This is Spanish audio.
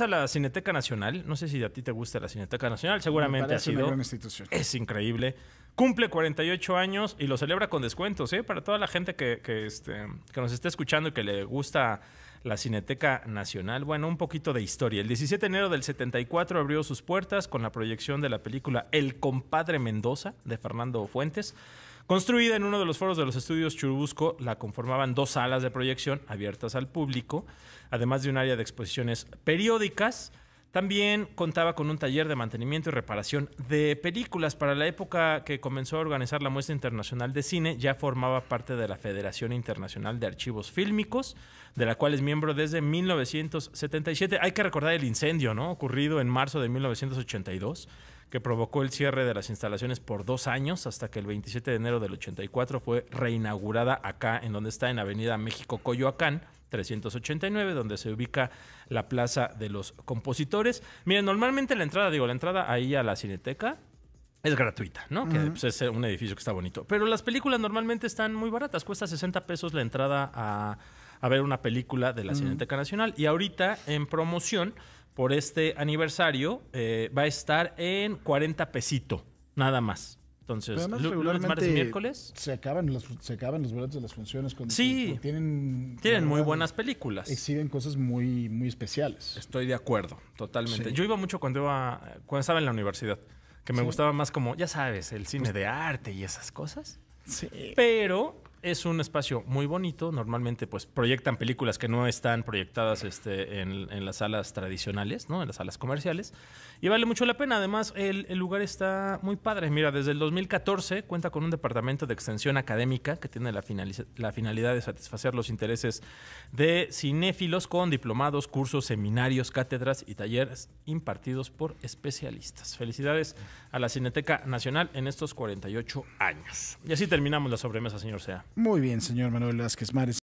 a la Cineteca Nacional. No sé si a ti te gusta la Cineteca Nacional, seguramente ha sido. Es increíble. Cumple 48 años y lo celebra con descuentos, ¿eh? Para toda la gente que, este, que nos está escuchando y que le gusta la Cineteca Nacional. Bueno, un poquito de historia. El 17 de enero del 74 abrió sus puertas con la proyección de la película El compadre Mendoza de Fernando Fuentes Construida en uno de los foros de los estudios Churubusco, la conformaban dos salas de proyección abiertas al público, además de un área de exposiciones periódicas. También contaba con un taller de mantenimiento y reparación de películas. Para la época que comenzó a organizar la muestra internacional de cine, ya formaba parte de la Federación Internacional de Archivos Fílmicos, de la cual es miembro desde 1977. Hay que recordar el incendio, ¿no? Ocurrido en marzo de 1982 que provocó el cierre de las instalaciones por dos años hasta que el 27 de enero del 84 fue reinaugurada acá en donde está en Avenida México Coyoacán. 389, donde se ubica la Plaza de los Compositores. Miren, normalmente la entrada, digo, la entrada ahí a la Cineteca es gratuita, ¿no? Que pues, es un edificio que está bonito. Pero las películas normalmente están muy baratas, cuesta 60 pesos la entrada a, ver una película de la Cineteca Nacional. Y ahorita en promoción por este aniversario eh, va a estar en 40 pesito, nada más. Entonces, lunes, martes, miércoles. Se acaban, los, se acaban los boletos de las funciones. Cuando, sí, tienen, tienen muy buenas películas. Exhiben cosas muy, muy especiales. Estoy de acuerdo, totalmente. Yo iba mucho cuando, iba, cuando estaba en la universidad, que me gustaba más como, ya sabes, el cine pues de arte y esas cosas. Sí. Pero es un espacio muy bonito. Normalmente, pues, proyectan películas que no están proyectadas este, en, las salas tradicionales, ¿no? En las salas comerciales. Y vale mucho la pena. Además, el, lugar está muy padre. Mira, desde el 2014 cuenta con un departamento de extensión académica que tiene la, la finalidad de satisfacer los intereses de cinéfilos con diplomados, cursos, seminarios, cátedras y talleres impartidos por especialistas. Felicidades a la Cineteca Nacional en estos 48 años. Y así terminamos la sobremesa, señor Sea. Muy bien, señor Manuel Vázquez Mares.